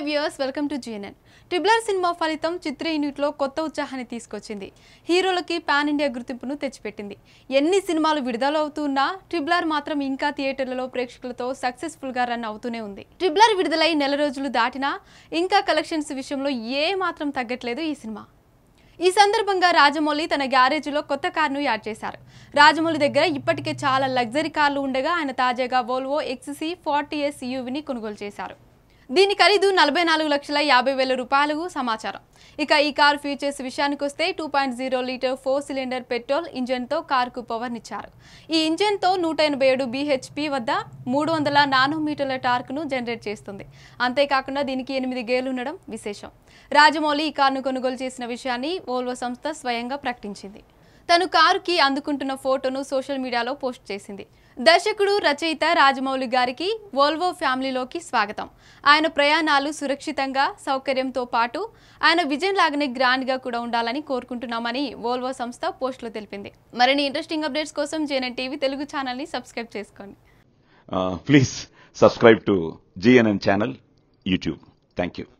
hi viewers welcome to GNN ట్రిబులర్ cinema ఫలితం చిత్ర యూనిట్లో కొత్త ఉత్సాహాన్ని తీసుకొచ్చింది హీరోలకి పాన్ ఇండియా గుర్తింపును తెచ్చిపెట్టింది ఎన్ని సినిమాలు విడుదలవుతున్నా అవుతున్నా ట్రిబులర్ మాత్రం ఇంకా థియేటర్లలో ప్రేక్షకులతో సక్సెస్ఫుల్గా రన్ అవుతూనే ఉంది ట్రిబులర్ విడుదలై నెల రోజులు దాటినా ఇంకా కలెక్షన్స్ విషయంలో ఏ మాత్రం తగ్గట్లేదు ఈ సినిమా ఈ సందర్భంగా రాజమౌళి తన గ్యారేజ్లో కొత్త కార్ను యాడ్ చేశారు రాజమౌళి దగ్గర ఇప్పటికే చాలా లగ్జరీ కార్లు ఉండగా ఆయన తాజాగా వోల్వో ఎక్స్సీ ఫార్టీ ఎస్ యూవిని కొనుగోలు చేశారు దీని ఖరీదు నలభై నాలుగు లక్షల యాభై వేల రూపాయలు సమాచారం ఇక ఈ కారు ఫీచర్స్ విషయానికి వస్తే two point zero litre four cylinder petrol ఇంజన్తో కారుకు పవర్నిచ్చారు ఈ ఇంజన్తో నూట ఎనభై ఏడు బీహెచ్పి వద్ద మూడు వందల మీటర్ల టార్క్ను జనరేట్ చేస్తుంది అంతేకాకుండా దీనికి ఎనిమిది గేర్లు ఉండడం విశేషం రాజమౌళి ఈ కారును కొనుగోలు చేసిన విషయాన్ని ఓల్వో సంస్థ స్వయంగా ప్రకటించింది తను కారుకి అందుకుంటున్న ఫోటోను సోషల్ మీడియాలో పోస్ట్ చేసింది దర్శకుడు రచయిత రాజమౌళి గారికి వోల్వో ఫ్యామిలీలోకి స్వాగతం ఆయన ప్రయాణాలు సురక్షితంగా సౌకర్యంతో పాటు ఆయన విజయం లాగానే గ్రాండ్గా కూడా ఉండాలని కోరుకుంటున్నామని వోల్వో సంస్థ పోస్టులో తెలిపింది మరిన్ని ఇంట్రెస్టింగ్ అప్డేట్స్ కోసం జేఎన్ఎన్ టీవీ తెలుగు ఛానల్ని సబ్స్క్రైబ్ చేసుకోండి please subscribe to GNN channel YouTube thank you